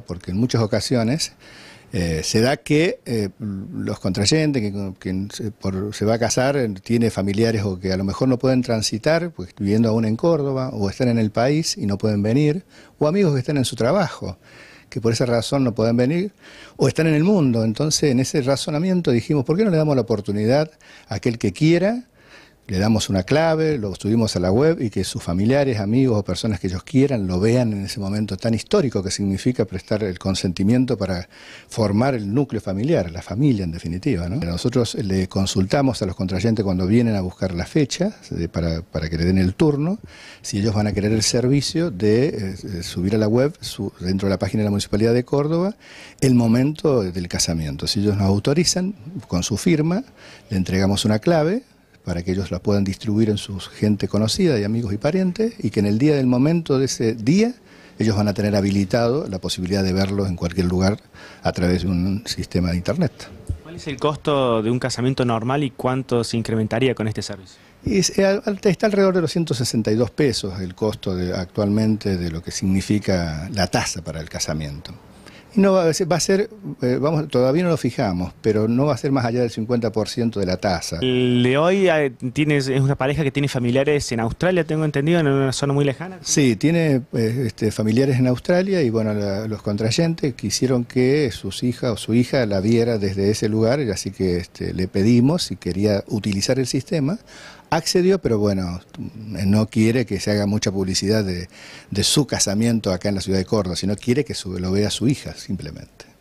Porque en muchas ocasiones eh, se da que eh, los contrayentes, que se, se va a casar, eh, tiene familiares o que a lo mejor no pueden transitar, pues viviendo aún en Córdoba, o están en el país y no pueden venir, o amigos que están en su trabajo, que por esa razón no pueden venir, o están en el mundo. Entonces, en ese razonamiento dijimos, ¿por qué no le damos la oportunidad a aquel que quiera? le damos una clave, lo subimos a la web y que sus familiares, amigos o personas que ellos quieran lo vean en ese momento tan histórico que significa prestar el consentimiento para formar el núcleo familiar, la familia en definitiva. Nosotros le consultamos a los contrayentes cuando vienen a buscar la fecha eh, para, que le den el turno, si ellos van a querer el servicio de eh, eh, subir a la web, dentro de la página de la Municipalidad de Córdoba, el momento del casamiento. Si ellos nos autorizan con su firma, le entregamos una clave, para que ellos la puedan distribuir en su gente conocida, y amigos y parientes, y que en el día del momento de ese día ellos van a tener habilitado la posibilidad de verlos en cualquier lugar a través de un sistema de internet. ¿Cuál es el costo de un casamiento normal y cuánto se incrementaría con este servicio? Eh, está alrededor de los 162 pesos el costo actualmente de lo que significa la tasa para el casamiento. No, va a ser, eh, vamos, todavía no lo fijamos, pero no va a ser más allá del 50% de la tasa. Leoy hoy eh, tiene, es una pareja que tiene familiares en Australia, tengo entendido, en una zona muy lejana. Sí, tiene eh, este, familiares en Australia y bueno, los contrayentes quisieron que sus hija o su hija la viera desde ese lugar, así que este, le pedimos si quería utilizar el sistema accedió, pero bueno, no quiere que se haga mucha publicidad de, su casamiento acá en la ciudad de Córdoba, sino quiere que lo vea su hija, simplemente.